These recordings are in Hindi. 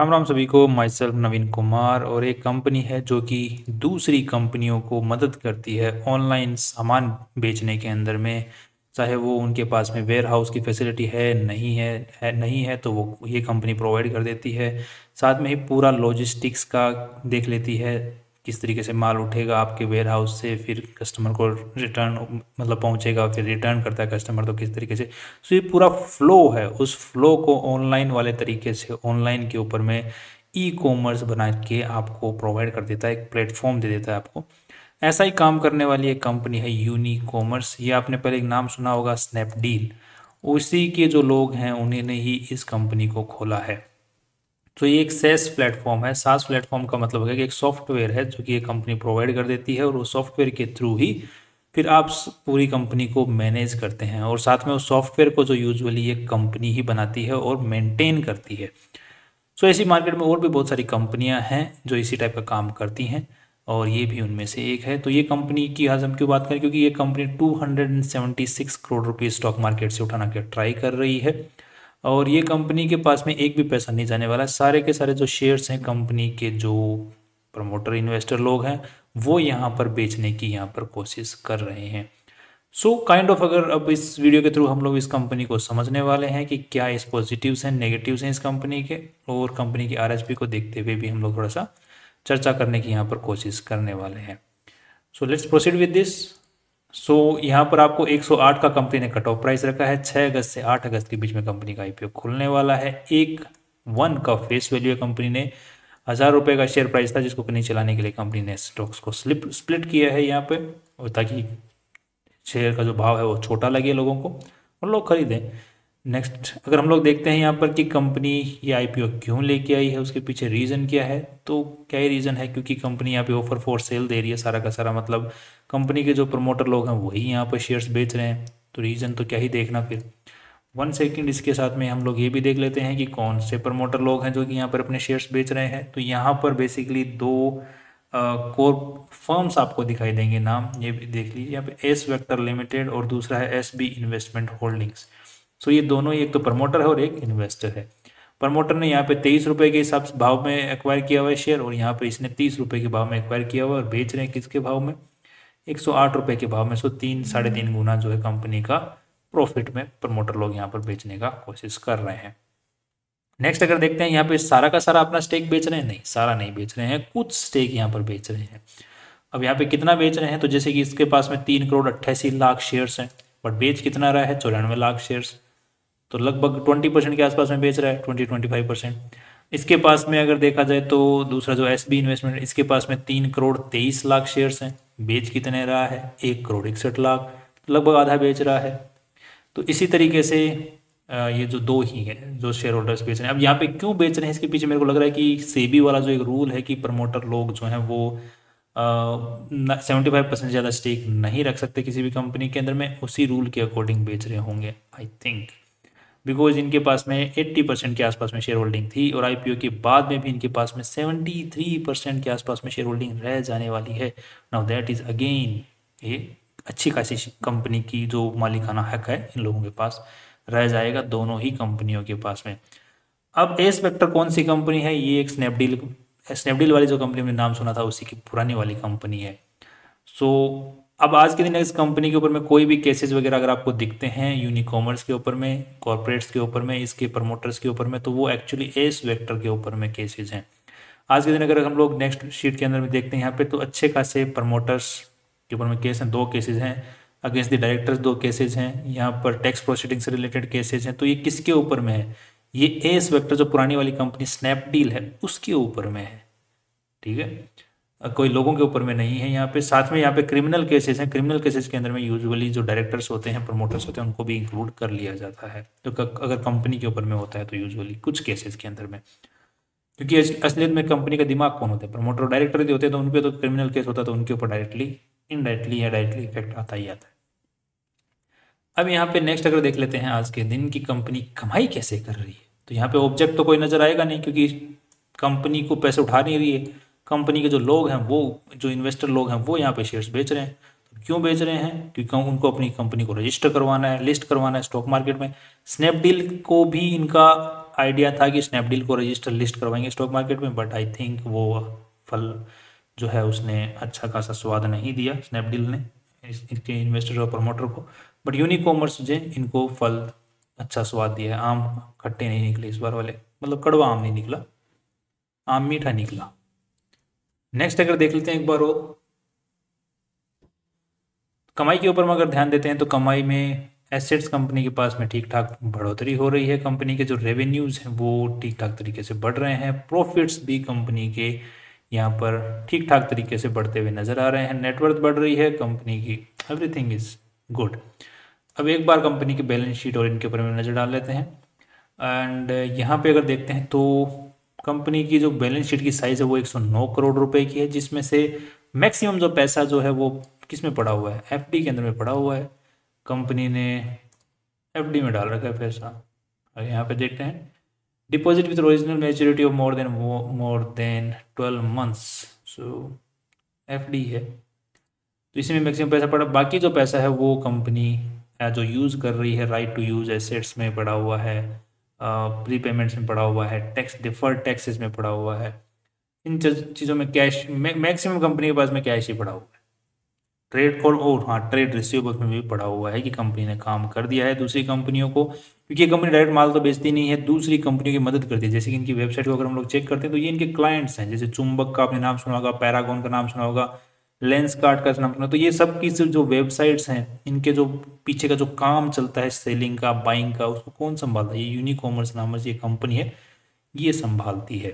राम राम सभी को माई सेल्फ नवीन कुमार और एक कंपनी है जो कि दूसरी कंपनियों को मदद करती है ऑनलाइन सामान बेचने के अंदर में चाहे वो उनके पास में वेयर हाउस की फैसिलिटी है नहीं है, है नहीं है तो वो ये कंपनी प्रोवाइड कर देती है साथ में ही पूरा लॉजिस्टिक्स का देख लेती है किस तरीके से माल उठेगा आपके वेयर हाउस से फिर कस्टमर को रिटर्न मतलब पहुंचेगा फिर रिटर्न करता है कस्टमर तो किस तरीके से सो तो ये पूरा फ्लो है उस फ्लो को ऑनलाइन वाले तरीके से ऑनलाइन के ऊपर में ई कॉमर्स बना के आपको प्रोवाइड कर देता है एक प्लेटफॉर्म दे देता है आपको ऐसा ही काम करने वाली एक कंपनी है यूनी कॉमर्स ये आपने पहले एक नाम सुना होगा स्नैपडील उसी के जो लोग हैं उन्होंने ही इस कंपनी को खोला है तो ये एक सेस प्लेटफॉर्म है सास प्लेटफॉर्म का मतलब है कि एक सॉफ्टवेयर है जो कि ये कंपनी प्रोवाइड कर देती है और वो सॉफ्टवेयर के थ्रू ही फिर आप पूरी कंपनी को मैनेज करते हैं और साथ में उस सॉफ्टवेयर को जो यूजुअली ये कंपनी ही बनाती है और मेंटेन करती है सो ऐसी मार्केट में और भी बहुत सारी कंपनियां हैं जो इसी टाइप का काम करती हैं और ये भी उनमें से एक है तो ये कंपनी की आज हम क्यों बात करें क्योंकि ये कंपनी टू करोड़ रुपये स्टॉक मार्केट से उठाना के ट्राई कर रही है और ये कंपनी के पास में एक भी पैसा नहीं जाने वाला सारे के सारे जो शेयर्स हैं कंपनी के जो प्रमोटर इन्वेस्टर लोग हैं वो यहाँ पर बेचने की यहाँ पर कोशिश कर रहे हैं सो काइंड ऑफ अगर अब इस वीडियो के थ्रू हम लोग इस कंपनी को समझने वाले हैं कि क्या इस पॉजिटिव्स हैं नेगेटिव्स हैं इस कंपनी के और कंपनी की आरएसपी को देखते हुए भी हम लोग थोड़ा सा चर्चा करने की यहाँ पर कोशिश करने वाले हैं so let's proceed with this so so, यहाँ पर आपको 108 का कंपनी ने कट ऑफ प्राइस रखा है 6 अगस्त से 8 अगस्त के बीच में कंपनी का आईपीओ खुलने वाला है एक वन का फेस वैल्यू है कंपनी ने हज़ार रुपये का शेयर प्राइस था जिसको कहीं चलाने के लिए कंपनी ने स्टॉक्स को स्लिप स्प्लिट किया है यहाँ पे और ताकि शेयर का जो भाव है वो छोटा लगे लोगों को और लोग खरीदें नेक्स्ट अगर हम लोग देखते हैं यहाँ पर कि कंपनी ये आईपीओ क्यों लेके आई है उसके पीछे रीज़न क्या है तो क्या ही रीज़न है क्योंकि कंपनी यहाँ पे ऑफर फॉर सेल दे रही है सारा का सारा मतलब कंपनी के जो प्रमोटर लोग हैं वही यहाँ पर शेयर्स बेच रहे हैं तो रीज़न तो क्या ही देखना फिर वन सेकेंड इसके साथ में हम लोग ये भी देख लेते हैं कि कौन से प्रमोटर लोग हैं जो कि यहाँ पर अपने शेयर्स बेच रहे हैं तो यहाँ पर बेसिकली दो कोर फर्म्स आपको दिखाई देंगे नाम ये भी देख लीजिए यहाँ पे एस वेक्टर लिमिटेड और दूसरा है S B investment holdings so ये दोनों एक तो प्रमोटर है और एक इन्वेस्टर है प्रमोटर ने यहाँ पे तेईस रुपये के हिसाब से भाव में एक्वायर किया हुआ है शेयर और यहाँ पे इसने तीस रुपये के भाव में एक्वायर किया हुआ है और बेच रहे हैं किसके भाव में एक सौ आठ रुपये के भाव में सो तीन साढ़े तीन गुना जो है कंपनी का प्रॉफिट में प्रमोटर लोग यहाँ पर बेचने का कोशिश कर रहे हैं नेक्स्ट अगर देखते हैं यहाँ पे सारा का सारा अपना स्टेक बेच रहे हैं नहीं सारा नहीं बेच रहे हैं कुछ स्टेक यहाँ पर बेच रहे हैं अब यहाँ पे कितना बेच रहे हैं तो जैसे कि इसके पास में तीन करोड़ अट्ठासी लाख शेयर्स हैं बट बेच कितना रहा है चौरानवे लाख शेयर्स तो लगभग ट्वेंटी परसेंट के आसपास में बेच रहा है ट्वेंटी ट्वेंटी फाइव परसेंट इसके पास में अगर देखा जाए तो दूसरा जो एस इन्वेस्टमेंट इसके पास में तीन करोड़ तेईस लाख शेयर्स हैं बेच कितने रहा है एक करोड़ इकसठ लाख लगभग आधा बेच रहा है तो इसी तरीके से ये जो दो ही है जो शेयर होल्डर्स बेच रहे हैं अब यहाँ पे क्यों बेच रहे हैं इसके पीछे मेरे को लग रहा है कि सेबी वाला जो एक रूल है कि प्रमोटर लोग जो हैं वो सेवेंटी फाइव परसेंट ज़्यादा स्टेक नहीं रख सकते किसी भी कंपनी के अंदर में उसी रूल के अकॉर्डिंग बेच रहे होंगे आई थिंक बिकॉज इनके पास में 80 परसेंट के आसपास में शेयर होल्डिंग थी और आईपीओ के बाद में भी इनके पास में 73 परसेंट के आसपास में शेयर होल्डिंग रह जाने वाली है नाउ दैट इज़ अगेन ये अच्छी खासी कंपनी की जो मालिकाना हक है इन लोगों के पास रह जाएगा दोनों ही कंपनियों के पास में अब एस वेक्टर कौन सी कंपनी है ये एक स्नैपडील स्नैपडील वाली जो कंपनी हमने नाम सुना था उसी की पुरानी वाली कंपनी है सो so, अब आज के दिन इस कंपनी के ऊपर में कोई भी केसेस वगैरह अगर आपको दिखते हैं यूनिकॉमर्स के ऊपर में कॉरपोरेट्स के ऊपर में इसके प्रमोटर्स के ऊपर में तो वो एक्चुअली एस वेक्टर के ऊपर में केसेज हैं आज के दिन अगर हम लोग नेक्स्ट शीट के अंदर में देखते हैं यहाँ पे तो अच्छे खासे प्रमोटर्स के ऊपर में केस हैं दो केसेज हैं अगेंस्ट द डायरेक्टर्स दो केसेज हैं यहाँ पर टैक्स प्रोसीडिंग से रिलेटेड केसेज हैं तो ये किसके ऊपर में है ये एस वैक्टर जो पुरानी वाली कंपनी स्नैपडील है उसके ऊपर में है ठीक है कोई लोगों के ऊपर में नहीं है यहाँ पे साथ में यहाँ पे क्रिमिनल केसेस हैं क्रिमिनल केसेस के अंदर में यूजुअली जो डायरेक्टर्स होते हैं प्रमोटर्स होते हैं उनको भी इंक्लूड कर लिया जाता है तो अगर कंपनी के ऊपर में होता है तो यूजुअली कुछ केसेस के अंदर में क्योंकि असलियत में कंपनी का दिमाग कौन होता है प्रमोटर डायरेक्टर भी होते हैं तो उन पर तो क्रिमिनल केस होता है तो उनके ऊपर डायरेक्टली इनडायरेक्टली या डायरेक्टली इफेक्ट आता ही आता है अब यहाँ पे नेक्स्ट अगर देख लेते हैं आज के दिन की कंपनी कमाई कैसे कर रही है तो यहाँ पे ऑब्जेक्ट तो कोई नजर आएगा नहीं क्योंकि कंपनी को पैसे उठा नहीं रही है कंपनी के जो लोग हैं वो जो इन्वेस्टर लोग हैं वो यहाँ पे शेयर्स बेच रहे हैं तो क्यों बेच रहे हैं क्योंकि उनको अपनी कंपनी को रजिस्टर करवाना है लिस्ट करवाना है स्टॉक मार्केट में स्नैपडील को भी इनका आइडिया था कि स्नैपडील को रजिस्टर लिस्ट करवाएंगे स्टॉक मार्केट में बट आई थिंक वो फल जो है उसने अच्छा खासा स्वाद नहीं दिया स्नैपडील ने इसके इन्वेस्टर और प्रमोटर को बट यूनिकॉमर्स जो इनको फल अच्छा स्वाद दिया है आम खट्टे नहीं निकले इस बार वाले मतलब कड़वा आम नहीं निकला आम मीठा निकला नेक्स्ट अगर देख लेते हैं एक बार और कमाई के ऊपर अगर ध्यान देते हैं तो कमाई में एसेट्स कंपनी के पास में ठीक ठाक बढ़ोतरी हो रही है कंपनी के जो रेवेन्यूज़ हैं वो ठीक ठाक तरीके से बढ़ रहे हैं प्रॉफिट्स भी कंपनी के यहाँ पर ठीक ठाक तरीके से बढ़ते हुए नज़र आ रहे हैं नेटवर्थ बढ़ रही है कंपनी की एवरीथिंग इज़ गुड अब एक बार कंपनी की बैलेंस शीट और इनके ऊपर में नज़र डाल लेते हैं एंड यहाँ पे अगर देखते हैं तो कंपनी की जो बैलेंस शीट की साइज़ है वो 109 करोड़ रुपए की है जिसमें से मैक्सिमम जो पैसा जो है वो किस में पड़ा हुआ है एफडी के अंदर में पड़ा हुआ है कंपनी ने एफडी में डाल रखा है पैसा और यहाँ पे देखते हैं deposit with original maturity of more than more than twelve months so F है तो इसमें मैक्सिमम पैसा पड़ा बाकी जो पैसा है वो कंपनी जो यूज़ कर रही है राइट टू यूज़ एसेट्स में पड़ा हुआ है प्री पेमेंट्स में पड़ा हुआ है टैक्स डिफर्ड टैक्सेस में पड़ा हुआ है इन चीज़ों में कैश मैक्सिमम कंपनी के पास में कैश ही पड़ा हुआ है ट्रेड और और हाँ ट्रेड रिसीवेबल्स में भी पड़ा हुआ है कि कंपनी ने काम कर दिया है दूसरी कंपनियों को क्योंकि ये कंपनी डायरेक्ट माल तो बेचती नहीं है दूसरी कंपनियों की मदद करती है जैसे कि इनकी वेबसाइट को अगर हम लोग चेक करते हैं तो ये इनके क्लाइंट्स हैं जैसे चुंबक का आपने नाम सुना होगा पैरागॉन का नाम सुना होगा लेंस कार्ड का सुना तो ये सब की जो वेबसाइट्स हैं इनके जो पीछे का जो काम चलता है सेलिंग का बाइंग का उसको कौन संभालता है ये यूनिकॉमर्स नाम ये कंपनी है ये संभालती है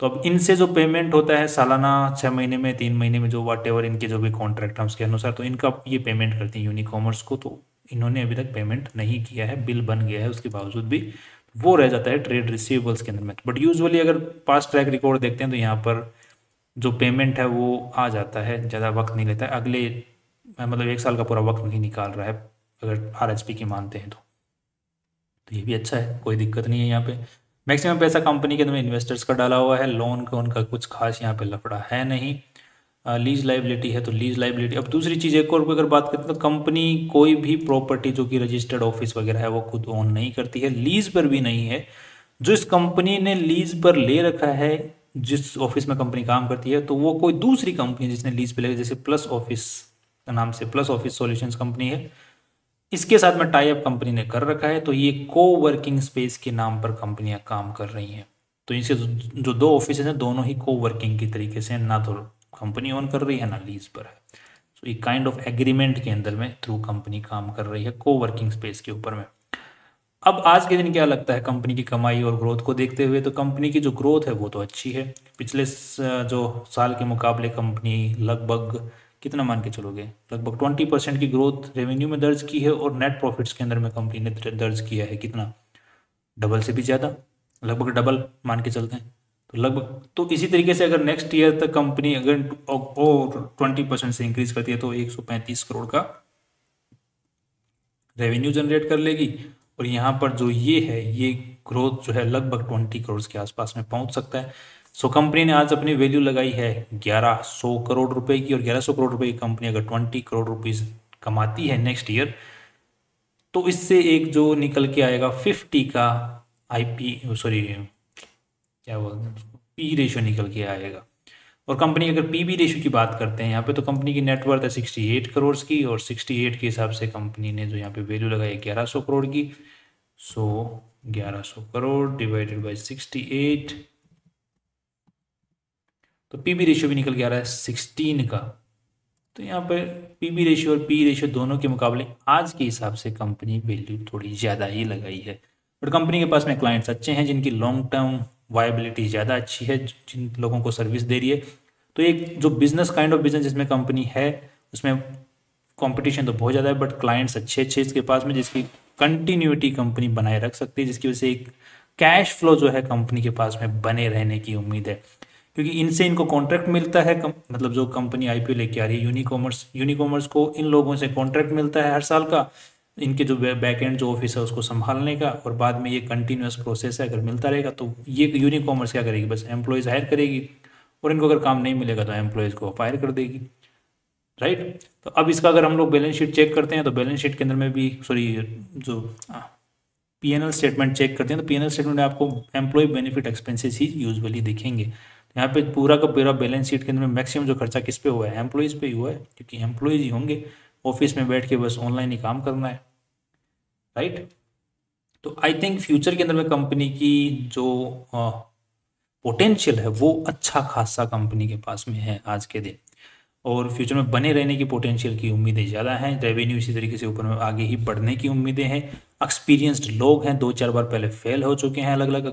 तो अब इनसे जो पेमेंट होता है सालाना छः महीने में तीन महीने में जो वाट एवर इनके जो भी कॉन्ट्रैक्ट हैं के अनुसार तो इनका ये पेमेंट करती है यूनिकॉमर्स को तो इन्होंने अभी तक पेमेंट नहीं किया है बिल बन गया है उसके बावजूद भी वो रह जाता है ट्रेड रिसीवेबल्स के अंदर में बट यूजुअली अगर पास ट्रैक रिकॉर्ड देखते हैं तो यहाँ पर जो पेमेंट है वो आ जाता है ज़्यादा वक्त नहीं लेता है अगले मतलब एक साल का पूरा वक्त नहीं निकाल रहा है अगर आर एच पी की मानते हैं तो तो ये भी अच्छा है कोई दिक्कत नहीं है यहाँ पे मैक्सिमम पैसा कंपनी के अंदर इन्वेस्टर्स का डाला हुआ है लोन का उनका कुछ खास यहाँ पे लफड़ा है नहीं लीज लाइबिलिटी है तो लीज लाइबिलिटी अब दूसरी चीज़ एक और अगर बात करते हैं तो कंपनी कोई भी प्रॉपर्टी जो कि रजिस्टर्ड ऑफिस वगैरह है वो खुद ओन नहीं करती है लीज पर भी नहीं है जो इस कंपनी ने लीज पर ले रखा है जिस ऑफिस में कंपनी काम करती है तो वो कोई दूसरी कंपनी जिसने लीज पे लगी जैसे प्लस ऑफिस का नाम से प्लस ऑफिस सॉल्यूशंस कंपनी है इसके साथ में टाई अप कंपनी ने कर रखा है तो ये को वर्किंग स्पेस के नाम पर कंपनियां काम कर रही हैं तो इनसे जो दो ऑफिस हैं दोनों ही को वर्किंग के तरीके से ना तो कंपनी ऑन कर रही है ना लीज पर है सो ये काइंड ऑफ एग्रीमेंट के अंदर में थ्रू कंपनी काम कर रही है को वर्किंग स्पेस के ऊपर में अब आज के दिन क्या लगता है कंपनी की कमाई और ग्रोथ को देखते हुए तो कंपनी की जो ग्रोथ है वो तो अच्छी है पिछले जो साल के मुकाबले कंपनी लगभग कितना मान के चलोगे लगभग ट्वेंटी परसेंट की ग्रोथ रेवेन्यू में दर्ज की है और नेट प्रॉफिट्स के अंदर में कंपनी ने दर्ज किया है कितना डबल से भी ज़्यादा लगभग डबल मान के चलते हैं तो लगभग तो इसी तरीके से अगर नेक्स्ट ईयर तक कंपनी अगर और ट्वेंटी परसेंट से इंक्रीज करती है तो एक सौ पैंतीस करोड़ का रेवेन्यू जनरेट कर लेगी और यहाँ पर जो ये है ये ग्रोथ जो है लगभग ट्वेंटी करोड़ के आसपास में पहुंच सकता है सो कंपनी ने आज अपनी वैल्यू लगाई है ग्यारह सौ करोड़ रुपए की और ग्यारह सौ करोड़ रुपए की कंपनी अगर ट्वेंटी करोड़ रुपीज कमाती है नेक्स्ट ईयर तो इससे एक जो निकल के आएगा फिफ्टी का आईपी सॉरी क्या बोलते हैं पी रेशियो निकल के आएगा और कंपनी अगर पी बी रेशो की बात करते हैं यहाँ पे तो कंपनी की नेटवर्थ है सिक्सटी एट करोड़ की और सिक्सटी एट के हिसाब से कंपनी ने जो यहाँ पे वैल्यू लगाई ग्यारह सौ करोड़ की सो ग्यारह सौ crore divided by sixty eight तो पी बी रेशियो भी निकल गया रहा है सिक्सटीन का तो यहाँ पर पी बी रेशियो और पी रेशियो दोनों के मुकाबले आज के हिसाब से कंपनी वैल्यू थोड़ी ज़्यादा ही लगाई है और कंपनी के पास में क्लाइंट्स अच्छे हैं जिनकी लॉन्ग टर्म वायबिलिटी ज़्यादा अच्छी है जिन लोगों को सर्विस दे रही है तो एक जो बिज़नेस काइंड ऑफ बिज़नेस जिसमें कंपनी है उसमें कंपटीशन तो बहुत ज़्यादा है बट क्लाइंट्स अच्छे अच्छे इसके पास में जिसकी कंटिन्यूटी कंपनी बनाए रख सकती है जिसकी वजह से एक कैश फ्लो जो है कंपनी के पास में बने रहने की उम्मीद है क्योंकि इनसे इनको कॉन्ट्रैक्ट मिलता है कम, मतलब जो कंपनी आईपीओ लेके आ रही है यूनिकॉमर्स यूनिकॉमर्स को इन लोगों से कॉन्ट्रैक्ट मिलता है हर साल का इनके जो बैक एंड जो ऑफिस है उसको संभालने का और बाद में ये कंटिन्यूस प्रोसेस है अगर मिलता रहेगा तो ये यूनिकॉमर्स क्या करेगी बस एम्प्लॉयज़ हायर करेगी और इनको अगर काम नहीं मिलेगा तो एम्प्लॉयज़ को फायर कर देगी राइट तो अब इसका अगर हम लोग बैलेंस शीट चेक करते हैं तो बैलेंस शीट के अंदर में भी सॉरी जो P N L statement check करते हैं तो पी एन एल स्टेटमेंट में आपको एम्प्लॉय बेनिफिट एक्सपेंसिस ही यूजली दिखेंगे तो यहाँ पे पूरा का पूरा बैलेंस शीट के अंदर में मैक्सिमम जो खर्चा किस पे हुआ है एम्प्लॉयज़ पे ही हुआ है क्योंकि एम्प्लॉयज़ ही होंगे ऑफिस में बैठ के बस ऑनलाइन ही काम करना है राइट तो आई थिंक फ्यूचर के अंदर में कंपनी की जो पोटेंशियल है वो अच्छा खासा कंपनी के पास में है आज के दिन और फ्यूचर में बने रहने की पोटेंशियल की उम्मीदें ज़्यादा हैं रेवेन्यू इसी तरीके से ऊपर में आगे ही बढ़ने की उम्मीदें हैं एक्सपीरियंस्ड लोग हैं दो चार बार पहले फेल हो चुके हैं अलग अलग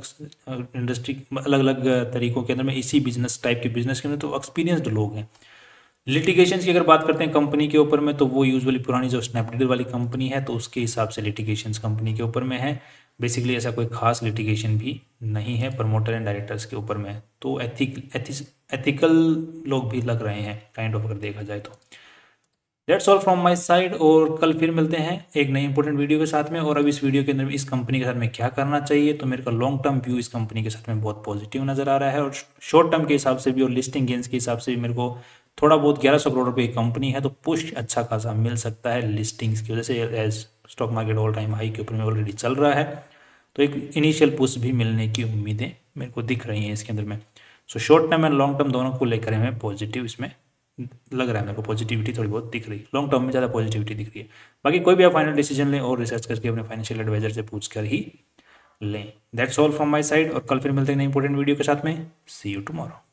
इंडस्ट्री अलग अलग तरीकों के अंदर में इसी बिजनेस टाइप के बिजनेस के अंदर तो एक्सपीरियंस्ड लोग हैं लिटिगेशन की अगर बात करते हैं कंपनी के ऊपर में तो वो यूजुअली पुरानी जो स्नैपडील वाली कंपनी है तो उसके हिसाब से लिटिगेशन कंपनी के ऊपर में है बेसिकली ऐसा कोई खास लिटिगेशन भी नहीं है प्रमोटर एंड डायरेक्टर्स के ऊपर में तो एथिक एथिकल लोग भी लग रहे हैं काइंड ऑफ अगर देखा जाए तो that's all from my side और कल फिर मिलते हैं एक नई इंपॉर्टेंट वीडियो के साथ में और अब इस वीडियो के अंदर इस कंपनी के साथ में क्या करना चाहिए तो मेरे का लॉन्ग टर्म व्यू इस कंपनी के साथ में बहुत पॉजिटिव नज़र आ रहा है और शॉर्ट टर्म के हिसाब से भी और लिस्टिंग गेंस के हिसाब से भी मेरे को थोड़ा बहुत ग्यारह सौ करोड़ रुपए की कंपनी है तो पुश अच्छा खासा मिल सकता है लिस्टिंग्स की वजह से stock market all time high के ऊपर में ऑलरेडी चल रहा है तो एक इनिशियल पुश भी मिलने की उम्मीदें मेरे को दिख रही हैं इसके अंदर में so short term and long term दोनों को लेकर हमें पॉजिटिव इसमें लग रहा है मेरे को पॉजिटिविटी थोड़ी बहुत दिख रही है लॉन्ग टर्म में ज़्यादा पॉजिटिविटी दिख रही है बाकी कोई भी आप फाइनल डिसीजन लें और रिसर्च करके अपने फाइनेंशियल एडवाइजर से पूछ कर ही लें that's all from my side और कल फिर मिलते हैं इंपॉर्टेंट वीडियो के साथ में सी यू टुमारो